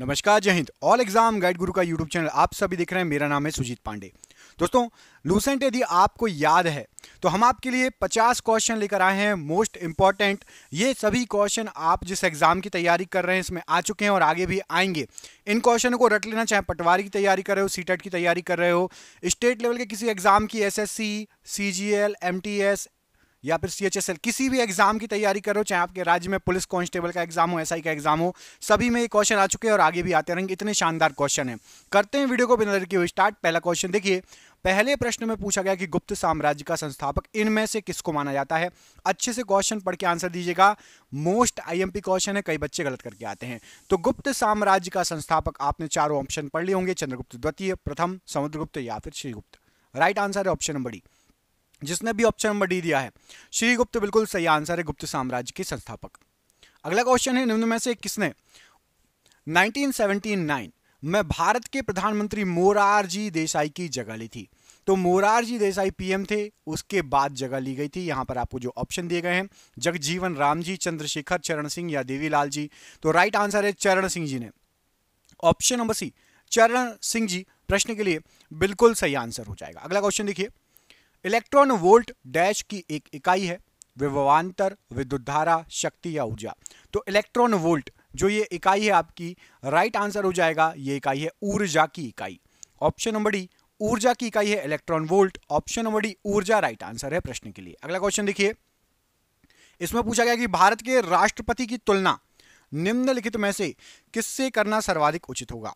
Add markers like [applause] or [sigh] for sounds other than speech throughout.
नमस्कार जय Hind all exam guide गुरु का यूट्यूब चैनल आप सभी देख रहे हैं मेरा नाम है सुजीत पांडे दोस्तों लूसेंट यदि आपको याद है तो हम आपके लिए 50 क्वेश्चन लेकर आए हैं मोस्ट इंपॉर्टेंट ये सभी क्वेश्चन आप जिस एग्ज़ाम की तैयारी कर रहे हैं इसमें आ चुके हैं और आगे भी आएंगे इन क्वेश्चनों को रट लेना चाहे पटवारी की तैयारी कर रहे हो सीटेट की तैयारी कर रहे हो स्टेट लेवल के किसी एग्ज़ाम की S S C C G L M T S या फिर सी किसी भी एग्जाम की तैयारी करो चाहे आपके राज्य में पुलिस कांस्टेबल का एग्जाम हो एसआई का एग्जाम हो सभी में ये क्वेश्चन आ चुके हैं और आगे भी आते रहेंगे इतने शानदार क्वेश्चन है करते हैं वीडियो को बिना देर के स्टार्ट पहला क्वेश्चन देखिए पहले प्रश्न में पूछा गया कि गुप्त साम्राज्य का संस्थापक इनमें से किसको माना जाता है अच्छे से क्वेश्चन पढ़ के आंसर दीजिएगा मोस्ट आईएमपी क्वेश्चन है कई बच्चे गलत करके आते हैं तो गुप्त साम्राज्य का संस्थापक आपने चारों ऑप्शन पढ़ लिए होंगे चंद्रगुप्त द्वितीय प्रथम समुद्रगुप्त या फिर श्रीगुप्त राइट आंसर है ऑप्शन नंबर डी जिसने भी ऑप्शन नंबर डी दिया है श्री गुप्त बिल्कुल सही आंसर है गुप्त साम्राज्य के संस्थापक अगला क्वेश्चन है निम्न में से किसने 1979 में भारत के प्रधानमंत्री मोरारजी देसाई की जगह ली थी तो मोरारजी देसाई पीएम थे उसके बाद जगह ली गई थी यहां पर आपको जो ऑप्शन दिए गए हैं जगजीवन राम जी चंद्रशेखर चरण सिंह या देवीलाल जी तो राइट आंसर है चरण सिंह जी ने ऑप्शन नंबर सी चरण सिंह जी प्रश्न के लिए बिल्कुल सही आंसर हो जाएगा अगला क्वेश्चन देखिए इलेक्ट्रॉन वोल्ट डैश की एक इकाई है विभवान्तर विद्युत धारा शक्ति या ऊर्जा तो इलेक्ट्रॉन वोल्ट जो ये इकाई है आपकी राइट आंसर हो जाएगा ये इकाई है ऊर्जा की इकाई ऑप्शन नंबर डी ऊर्जा की इकाई है electron volt option number D ऊर्जा राइट आंसर है प्रश्न के लिए अगला क्वेश्चन देखिए इसमें पूछा गया कि भारत के राष्ट्रपति की तुलना निम्नलिखित में से किससे करना सर्वाधिक उचित होगा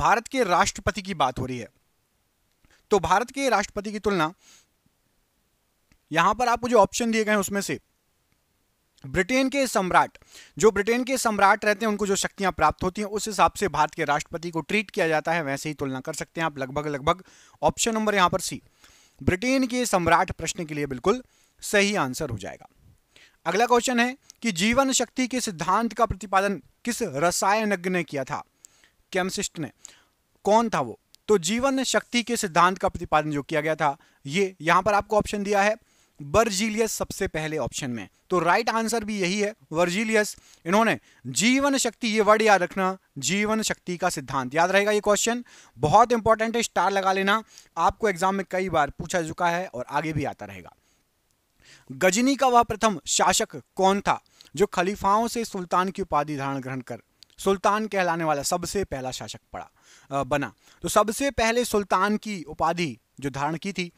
भारत के राष्ट्रपति की बात हो रही है तो भारत के राष्ट्रपति की तुलना यहां पर आपको जो ऑप्शन दिए गए हैं उसमें से ब्रिटेन के सम्राट जो ब्रिटेन के सम्राट रहते हैं उनको जो शक्तियां प्राप्त होती हैं उस हिसाब से भारत के राष्ट्रपति को ट्रीट किया जाता है वैसे ही तुलना कर सकते हैं आप लगभग लगभग ऑप्शन नंबर यहां पर सी ब्रिटेन के सम्राट प्रश्न के लिए बिल्कुल सही आंसर हो जाएगा अगला क्वेश्चन है कि जीवन शक्ति के सिद्धांत का प्रतिपादन किस रसायनज्ञ ने किया था केमसिस्ट ने कौन था वो तो जीवन शक्ति के सिद्धांत का प्रतिपादन जो किया गया था ये यहाँ पर आपको ऑप्शन दिया है वर्जीलियस सबसे पहले ऑप्शन में तो राइट आंसर भी यही है वर्जीलियस इन्होंने जीवन शक्ति ये वर्ड याद रखना जीवन शक्ति का सिद्धांत याद रहेगा ये क्वेश्चन बहुत इंपॉर्टेंट है स्टार लगा लेना आपको एग्जाम में कई बार पूछा चुका है और आगे भी आता रहेगा गजनी का वह प्रथम शासक कौन था जो खलीफाओं से सुल्तान की उपाधि धारण ग्रहण कर सुल्तान कहलाने वाला सबसे पहला शासक पड़ा बना तो सबसे पहले सुल्तान की उपाधि जो धारण की थी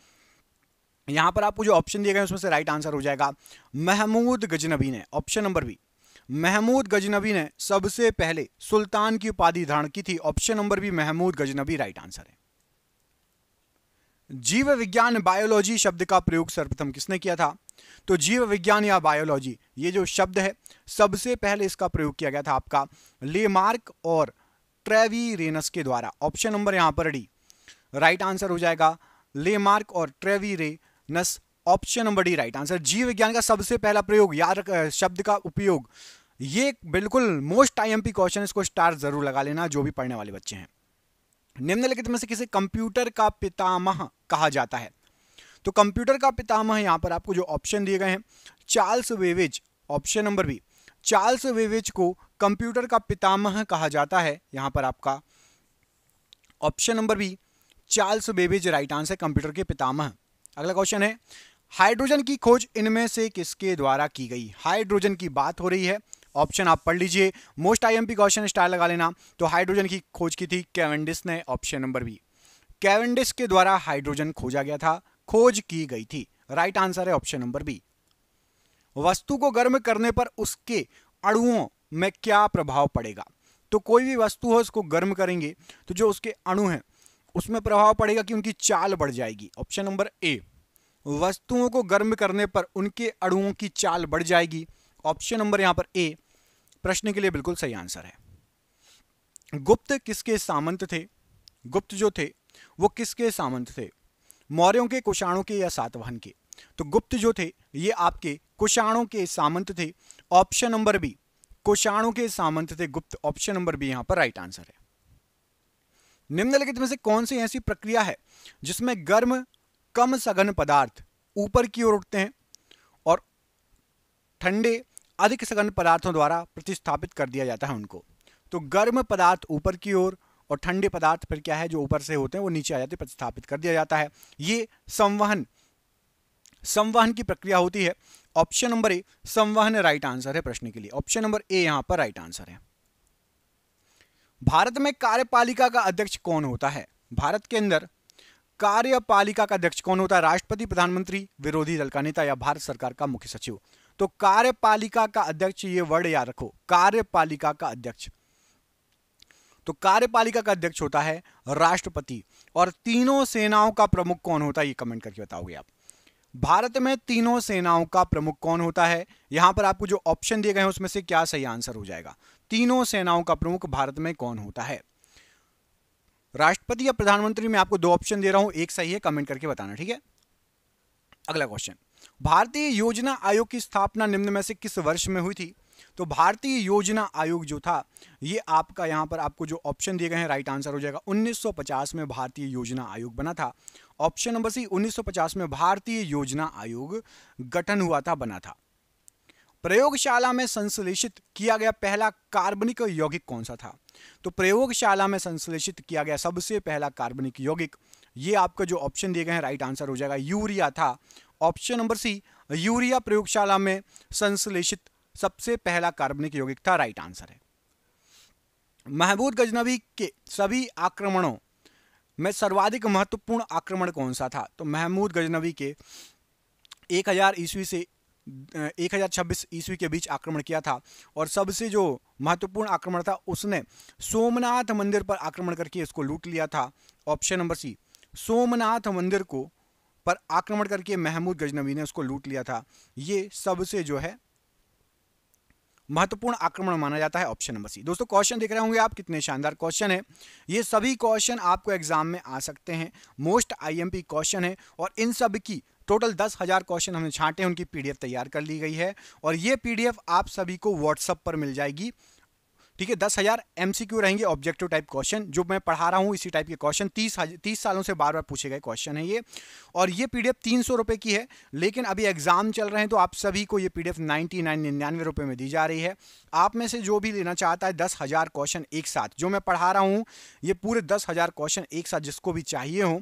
यहां पर आपको जो ऑप्शन दिए गए उसमें से राइट आंसर हो जाएगा महमूद गजनबी ने option number B Mahmud Ghaznavi ने सबसे पहले सुल्तान की उपाधि धारण की थी option number B Mahmud Ghaznavi right answer है जीव विज्ञान बायोलॉजी शब्द का प्रयोग सर्वप्रथम किसने किया था तो जीव विज्ञान या बायोलॉजी ये जो शब्द है सबसे पहले इसका प्रयोग किया गया था आपका लेमार्क और ट्रेवी रेनस के द्वारा ऑप्शन नंबर यहां पर डी राइट आंसर हो जाएगा लेमार्क और Treviranus option number D right answer जीव विज्ञान का सबसे पहला प्रयोग याद शब्द का उपयोग ये बिल्कुल मोस्ट आईएमपी क्वेश्चन इसको स्टार जरूर लगा लेना जो भी पढ़ने वाले बच्चे हैं निम्नलिखित में से किसे कंप्यूटर का पितामह कहा जाता है तो कंप्यूटर का पितामह यहां पर आपको जो ऑप्शन दिए गए हैं Charles Babbage option number B Charles Babbage को कंप्यूटर का पितामह कहा जाता है यहां पर आपका option number B Charles Babbage right answer computer के पितामह अगला क्वेश्चन है हाइड्रोजन की खोज इनमें से किसके द्वारा की गई हाइड्रोजन की बात हो रही है ऑप्शन आप पढ़ लीजिए मोस्ट आईएमपी क्वेश्चन स्टार लगा लेना तो हाइड्रोजन की खोज की थी कैवेंडिस ने ऑप्शन नंबर बी कैवेंडिस के द्वारा हाइड्रोजन खोजा गया था खोज की गई थी राइट आंसर है ऑप्शन नंबर बी वस्तु को गर्म करने पर उसके अणुओं में क्या प्रभाव पड़ेगा तो कोई भी वस्तु हो उसको गर्म करेंगे तो जो उसके अणु हैं उसमें प्रभाव पड़ेगा कि उनकी चाल बढ़ जाएगी ऑप्शन नंबर ए वस्तुओं को गर्म करने पर उनके अणुओं की चाल बढ़ जाएगी ऑप्शन नंबर यहाँ पर ए प्रश्न के लिए बिल्कुल सही आंसर है गुप्त किसके सामंत थे गुप्त जो थे वो किसके सामंत थे मौर्यों के कुषाणों के या सातवाहन के तो गुप्त जो थे ये आपके कुषाणों के सामंत थे ऑप्शन नंबर बी कोशाणों के सामंत थे गुप्त ऑप्शन नंबर बी यहां पर राइट आंसर है निम्नलिखित में से कौन सी ऐसी प्रक्रिया है जिसमें गर्म कम सघन पदार्थ ऊपर की ओर उठते हैं और ठंडे अधिक सघन पदार्थों द्वारा प्रतिस्थापित कर दिया जाता है उनको तो गर्म पदार्थ ऊपर की ओर और, ठंडे पदार्थ फिर क्या है जो ऊपर से होते हैं वो नीचे आ जाते प्रतिस्थापित कर दिया जाता है ये संवहन संवहन की प्रक्रिया होती है ऑप्शन नंबर ए संवहन राइट आंसर है प्रश्न के लिए ऑप्शन नंबर ए यहां पर राइट आंसर है भारत में कार्यपालिका का अध्यक्ष कौन होता है भारत के अंदर कार्यपालिका का अध्यक्ष कौन होता है राष्ट्रपति प्रधानमंत्री विरोधी दल का नेता या भारत सरकार का मुख्य सचिव तो कार्यपालिका का अध्यक्ष ये वर्ड याद रखो कार्यपालिका का अध्यक्ष तो कार्यपालिका का अध्यक्ष होता है राष्ट्रपति और तीनों सेनाओं का प्रमुख कौन होता है ये कमेंट करके बताओगे आप भारत में तीनों सेनाओं का प्रमुख कौन होता है यहां पर आपको जो ऑप्शन दिए गए हैं उसमें से क्या सही आंसर हो जाएगा तीनों सेनाओं का प्रमुख भारत में कौन होता है राष्ट्रपति या प्रधानमंत्री में आपको दो ऑप्शन दे रहा हूं एक सही है कमेंट करके बताना ठीक है अगला क्वेश्चन भारतीय योजना आयोग की स्थापना निम्न में से किस वर्ष में हुई थी तो भारतीय योजना आयोग जो था ये आपका यहाँ पर आपको जो ऑप्शन दिए गए हैं राइट आंसर हो जाएगा 1950 में भारतीय योजना आयोग बना था ऑप्शन नंबर सी 1950 में भारतीय योजना आयोग गठन हुआ था बना था प्रयोगशाला में संश्लेषित किया गया पहला कार्बनिक यौगिक कौन सा था तो प्रयोगशाला में संश्लेषित किया गया सबसे पहला कार्बनिक यौगिक ये आपका जो ऑप्शन दिए गए हैं राइट आंसर हो जाएगा यूरिया था ऑप्शन नंबर सी यूरिया प्रयोगशाला में संश्लेषित सबसे पहला कार्बनिक यौगिक था राइट आंसर है महमूद गजनबी के सभी आक्रमणों में सर्वाधिक महत्वपूर्ण आक्रमण कौन सा था तो महमूद गजनबी के 1000 ईस्वी से 1026 ईस्वी के बीच आक्रमण किया था और सबसे जो महत्वपूर्ण आक्रमण था उसने सोमनाथ मंदिर पर आक्रमण करके इसको लूट लिया था ऑप्शन नंबर सी सोमनाथ मंदिर को पर आक्रमण करके महमूद गजनबी ने उसको लूट लिया था ये सबसे जो है महत्वपूर्ण आक्रमण माना जाता है ऑप्शन नंबर सी दोस्तों क्वेश्चन देख रहे होंगे आप कितने शानदार क्वेश्चन है ये सभी क्वेश्चन आपको एग्जाम में आ सकते हैं मोस्ट आईएमपी क्वेश्चन है और इन सब की टोटल दस हज़ार क्वेश्चन हमने छांटे उनकी पीडीएफ तैयार कर ली गई है और ये पीडीएफ आप सभी को व्हाट्सअप पर मिल जाएगी ठीक है दस हज़ार एम रहेंगे ऑब्जेक्टिव टाइप क्वेश्चन जो मैं पढ़ा रहा हूँ इसी टाइप के क्वेश्चन तीस तीस सालों से बार बार पूछे गए क्वेश्चन है ये और ये पी तीन सौ रुपये की है लेकिन अभी एग्जाम चल रहे हैं तो आप सभी को ये पी डी एफ नाइन निन्यानवे रुपये में दी जा रही है आप में से जो भी लेना चाहता है दस हज़ार क्वेश्चन एक साथ जो मैं पढ़ा रहा हूँ ये पूरे दस हज़ार क्वेश्चन एक साथ जिसको भी चाहिए हों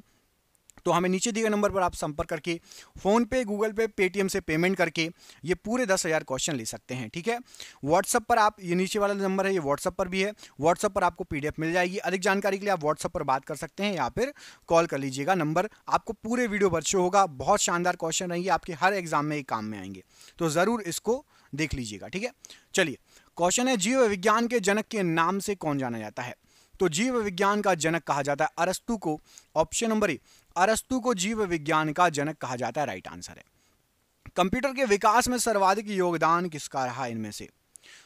तो हमें नीचे दिए गए नंबर पर आप संपर्क करके फ़ोनपे गूगल पे पेटीएम से पेमेंट करके ये पूरे दस हज़ार क्वेश्चन ले सकते हैं ठीक है व्हाट्सअप पर आप ये नीचे वाला नंबर है ये व्हाट्सअप पर भी है व्हाट्सअप पर आपको पीडीएफ मिल जाएगी अधिक जानकारी के लिए आप व्हाट्सअप पर बात कर सकते हैं या फिर कॉल कर लीजिएगा नंबर आपको पूरे वीडियो पर शो होगा बहुत शानदार क्वेश्चन रहेंगे आपके हर एग्जाम में एक काम में आएंगे तो ज़रूर इसको देख लीजिएगा ठीक है चलिए क्वेश्चन है जीव विज्ञान के जनक के नाम से कौन जाना जाता है तो जीव विज्ञान का जनक कहा जाता है अरस्तु को ऑप्शन नंबर ए अरस्तु को जीव विज्ञान का जनक कहा जाता है राइट आंसर है कंप्यूटर के विकास में सर्वाधिक योगदान किसका रहा इनमें से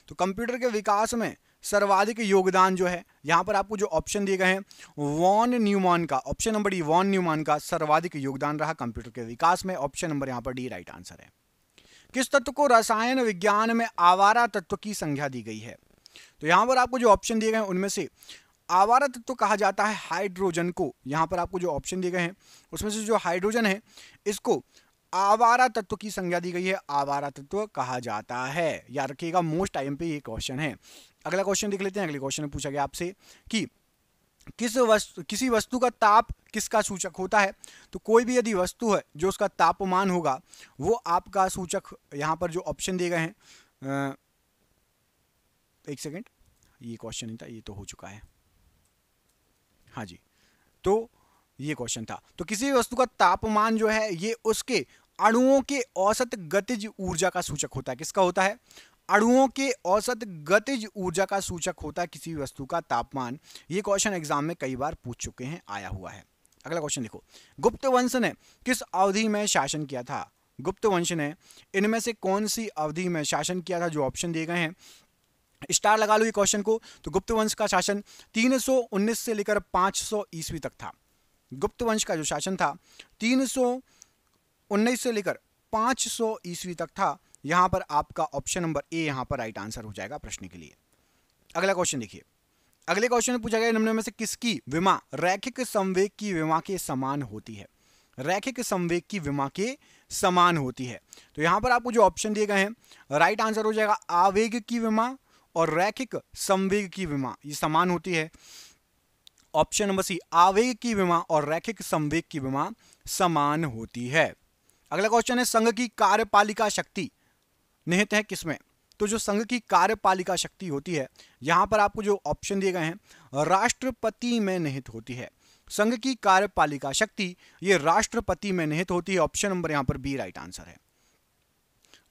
तो कंप्यूटर के विकास में सर्वाधिक योगदान जो है यहाँ पर आपको जो ऑप्शन दिए गए हैं वॉन न्यूमान का option number D von Neumann का सर्वाधिक योगदान रहा कंप्यूटर के विकास में ऑप्शन नंबर यहाँ पर डी राइट आंसर है किस तत्व को रसायन विज्ञान में आवारा तत्व की संख्या दी गई है तो यहाँ पर आपको जो ऑप्शन दिए गए हैं उनमें से आवारा तत्व तो कहा जाता है हाइड्रोजन को यहाँ पर आपको जो ऑप्शन दिए गए हैं उसमें से जो हाइड्रोजन है इसको आवारा तत्व की संज्ञा दी गई है आवारा तत्व कहा जाता है याद रखिएगा मोस्ट टाइम पे ये क्वेश्चन है अगला क्वेश्चन देख लेते हैं अगले क्वेश्चन में पूछा गया आपसे कि किस वस्तु किसी वस्तु का ताप किसका सूचक होता है तो कोई भी यदि वस्तु है जो उसका तापमान होगा वो आपका सूचक यहाँ पर जो ऑप्शन दिए गए हैं एक सेकेंड ये क्वेश्चन नहीं था ये तो हो चुका है हाँ जी तो ये क्वेश्चन था तो किसी भी वस्तु का तापमान जो है ये उसके अणुओं के औसत गतिज ऊर्जा का सूचक होता है किसका होता है अणुओं के औसत गतिज ऊर्जा का सूचक होता है किसी भी वस्तु का तापमान ये क्वेश्चन एग्जाम में कई बार पूछ चुके हैं आया हुआ है अगला क्वेश्चन देखो गुप्त वंश ने किस अवधि में शासन किया था गुप्त वंश ने इनमें से कौन सी अवधि में शासन किया था जो ऑप्शन दिए गए हैं स्टार लगा लो ये क्वेश्चन को तो गुप्त वंश का शासन 319 से लेकर 500 ईस्वी तक था गुप्त वंश का जो शासन था 319 से लेकर 500 ईस्वी तक था यहाँ पर आपका ऑप्शन नंबर ए यहाँ पर राइट आंसर हो जाएगा प्रश्न के लिए अगला क्वेश्चन देखिए अगले क्वेश्चन में पूछा गया निम्न में से किसकी विमा रैखिक संवेग की विमा के समान होती है रैखिक संवेग की विमा के समान होती है तो यहां पर आपको जो ऑप्शन दिए गए हैं राइट आंसर हो जाएगा आवेग की विमा और रैखिक संवेग की विमा ये समान होती है ऑप्शन नंबर सी आवेग की विमा और रैखिक संवेग की विमा समान होती है अगला क्वेश्चन है संघ की कार्यपालिका शक्ति निहित है किसमें तो जो संघ की कार्यपालिका शक्ति होती है यहां पर आपको जो ऑप्शन दिए गए हैं राष्ट्रपति में निहित होती है संघ की कार्यपालिका शक्ति ये राष्ट्रपति में निहित होती है ऑप्शन नंबर यहां पर बी राइट आंसर है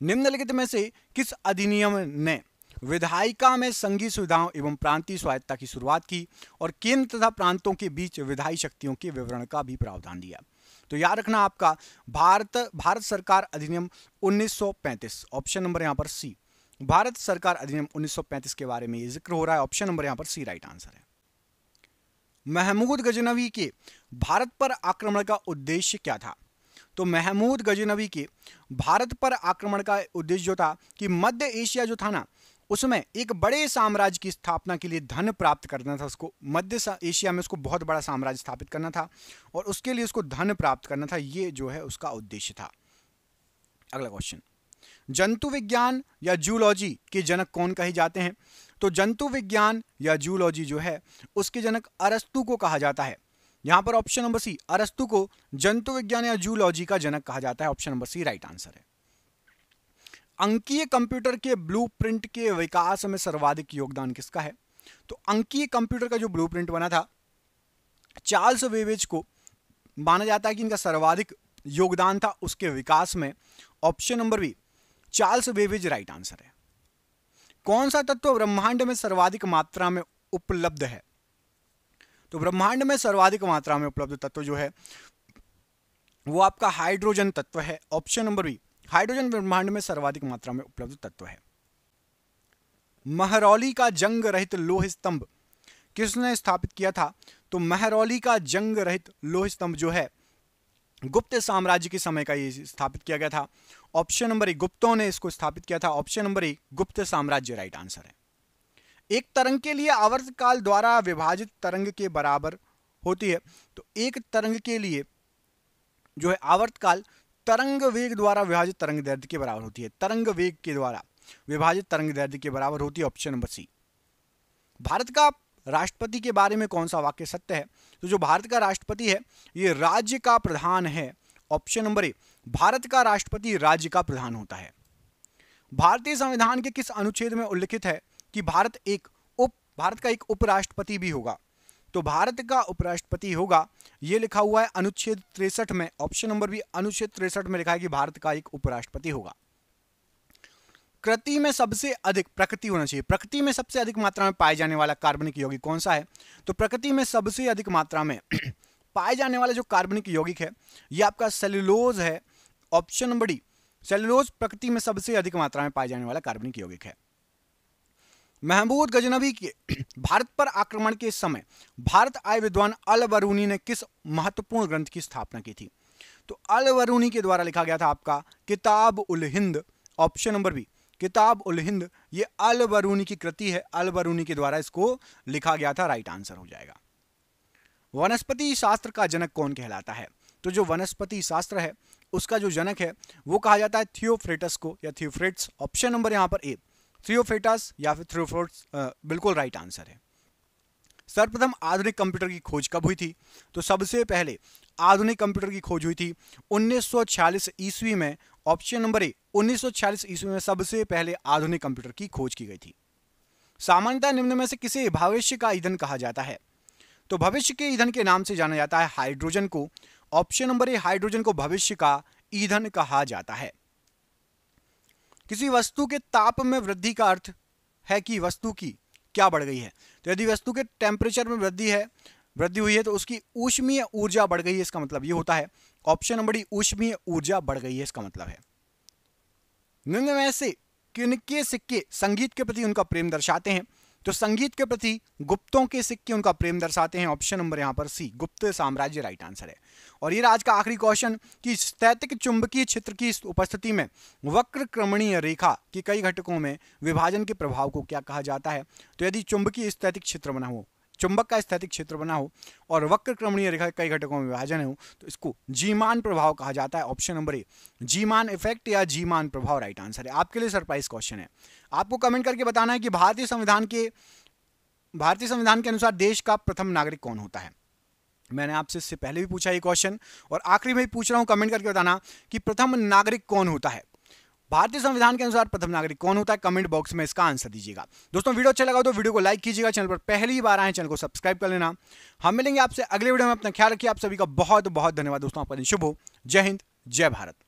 निम्नलिखित में से किस अधिनियम ने विधायिका में संघीय सुविधाओं एवं प्रांतीय स्वायत्ता की शुरुआत की और केंद्र तथा प्रांतों के बीच विधायी शक्तियों के विवरण का भी प्रावधान दिया तो याद रखना आपका भारत भारत सरकार अधिनियम 1935 ऑप्शन नंबर यहां पर सी भारत सरकार अधिनियम 1935 के बारे में ये जिक्र हो रहा है ऑप्शन नंबर यहां पर सी राइट आंसर है महमूद गजनवी के भारत पर आक्रमण का उद्देश्य क्या था तो महमूद गजनवी के भारत पर आक्रमण का उद्देश्य जो था कि मध्य एशिया जो था ना उसमें एक बड़े साम्राज्य की स्थापना के लिए धन प्राप्त करना था उसको मध्य एशिया में उसको बहुत बड़ा साम्राज्य स्थापित करना था और उसके लिए उसको धन प्राप्त करना था ये जो है उसका उद्देश्य था अगला क्वेश्चन जंतु विज्ञान या जूलॉजी के जनक कौन कहे जाते हैं तो जंतु विज्ञान या जूलॉजी जो है उसके जनक अरस्तु को कहा जाता है यहां पर ऑप्शन नंबर सी अरस्तु को जंतु विज्ञान या जूलॉजी का जनक कहा जाता है option number C right answer है अंकीय कंप्यूटर के ब्लूप्रिंट के विकास में सर्वाधिक योगदान किसका है तो अंकीय कंप्यूटर का जो ब्लूप्रिंट बना था चार्ल्स वेवेज को माना जाता है कि इनका सर्वाधिक योगदान था उसके विकास में option number B Charles Babbage right answer है कौन सा तत्व ब्रह्मांड में सर्वाधिक मात्रा में उपलब्ध है तो ब्रह्मांड में सर्वाधिक मात्रा में उपलब्ध तत्व जो है वो आपका हाइड्रोजन तत्व है ऑप्शन नंबर बी हाइड्रोजन ब्रह्मांड में सर्वाधिक मात्रा में उपलब्ध तत्व है महरौली का जंग रहित लोह स्तंभ किसने स्थापित किया था तो महरौली का जंग रहित लोह स्तंभ जो है गुप्त साम्राज्य के समय का ये स्थापित किया गया था ऑप्शन नंबर ए गुप्तों ने इसको स्थापित किया था ऑप्शन नंबर ए गुप्त साम्राज्य राइट आंसर है एक तरंग के लिए आवर्तकाल द्वारा विभाजित तरंग के बराबर होती है तो एक तरंग के लिए जो है आवर्तकाल तरंग वेग द्वारा विभाजित तरंग दर्द के बराबर होती है तरंग वेग के द्वारा विभाजित तरंग दर्द के बराबर होती है ऑप्शन नंबर सी भारत का राष्ट्रपति के बारे में कौन सा वाक्य सत्य है तो जो भारत का राष्ट्रपति है ये राज्य का प्रधान है ऑप्शन नंबर ए भारत का राष्ट्रपति राज्य का प्रधान होता है भारतीय संविधान के किस अनुच्छेद में उल्लिखित है कि भारत एक उप भारत का एक उपराष्ट्रपति भी होगा तो भारत का उपराष्ट्रपति होगा ये लिखा हुआ है अनुच्छेद तिरसठ में ऑप्शन नंबर भी अनुच्छेद तिरसठ में लिखा है कि भारत का एक उपराष्ट्रपति होगा कृति में सबसे अधिक प्रकृति होना चाहिए प्रकृति में सबसे अधिक मात्रा में पाए जाने वाला कार्बनिक यौगिक कौन सा है तो प्रकृति में सबसे अधिक मात्रा में [clears throat] पाए जाने वाला जो कार्बनिक यौगिक है ये आपका सेल्युलोज है ऑप्शन नंबर डी सेल्युलोज प्रकृति में सबसे अधिक मात्रा में पाए जाने वाला कार्बनिक यौगिक है महमूद गजनबी के [clears throat] भारत पर आक्रमण के समय भारत आए विद्वान अल बरूनी ने किस महत्वपूर्ण ग्रंथ की स्थापना की थी तो अल बरूनी के द्वारा लिखा गया था आपका Kitab ul Hind option number B Kitab ul Hind ये अल बरूनी की कृति है अल बरूनी के द्वारा इसको लिखा गया था राइट आंसर हो जाएगा वनस्पति शास्त्र का जनक कौन कहलाता है तो जो वनस्पति शास्त्र है उसका जो जनक है वो कहा जाता है थियोफ्रेटस को या थियोफ्रेट्स ऑप्शन नंबर यहाँ पर ए थियोफेटास या फिर थ्रियोफोर्ट्स बिल्कुल राइट आंसर है सर्वप्रथम आधुनिक कंप्यूटर की खोज कब हुई थी तो सबसे पहले आधुनिक कंप्यूटर की खोज हुई थी 1946 ईस्वी में ऑप्शन नंबर ए 1946 ईस्वी में सबसे पहले आधुनिक कंप्यूटर की खोज की गई थी सामान्यतः निम्न में से किसे भविष्य का ईंधन कहा जाता है तो भविष्य के ईंधन के नाम से जाना जाता है हाइड्रोजन को ऑप्शन नंबर ए हाइड्रोजन को भविष्य का ईंधन कहा जाता है किसी वस्तु के ताप में वृद्धि का अर्थ है कि वस्तु की क्या बढ़ गई है तो यदि वस्तु के टेम्परेचर में वृद्धि है वृद्धि हुई है तो उसकी ऊष्मीय ऊर्जा बढ़ गई है इसका मतलब ये होता है ऑप्शन नंबर डी ऊष्मीय ऊर्जा बढ़ गई है इसका मतलब है निम्न में से किनके सिक्के संगीत के प्रति उनका प्रेम दर्शाते हैं तो संगीत के प्रति गुप्तों के सिक्के उनका प्रेम दर्शाते हैं ऑप्शन नंबर यहाँ पर सी गुप्त साम्राज्य राइट आंसर है और ये आज का आखिरी क्वेश्चन कि स्थैतिक चुंबकीय क्षेत्र की उपस्थिति में वक्र क्रमणीय रेखा के कई घटकों में विभाजन के प्रभाव को क्या कहा जाता है तो यदि चुंबकीय स्थैतिक क्षेत्र बना हो चुंबक का स्थैतिक क्षेत्र बना हो और वक्र क्रमणीय रेखा कई घटकों में विभाजन हो तो इसको जीमान प्रभाव कहा जाता है option number A Zeeman effect या जीमान प्रभाव राइट आंसर है आपके लिए सरप्राइज क्वेश्चन है आपको कमेंट करके बताना है कि भारतीय संविधान के भारतीय संविधान के अनुसार देश का प्रथम नागरिक कौन होता है मैंने आपसे इससे पहले भी पूछा ये क्वेश्चन और आखिरी में पूछ रहा हूँ कमेंट करके बताना कि प्रथम नागरिक कौन होता है भारतीय संविधान के अनुसार प्रथम नागरिक कौन होता है कमेंट बॉक्स में इसका आंसर दीजिएगा दोस्तों वीडियो अच्छा लगा तो वीडियो को लाइक कीजिएगा चैनल पर पहली बार आए चैनल को सब्सक्राइब कर लेना हम मिलेंगे आपसे अगले वीडियो में अपना ख्याल रखिए आप सभी का बहुत बहुत धन्यवाद दोस्तों आपका दिन शुभ हो जय हिंद जय भारत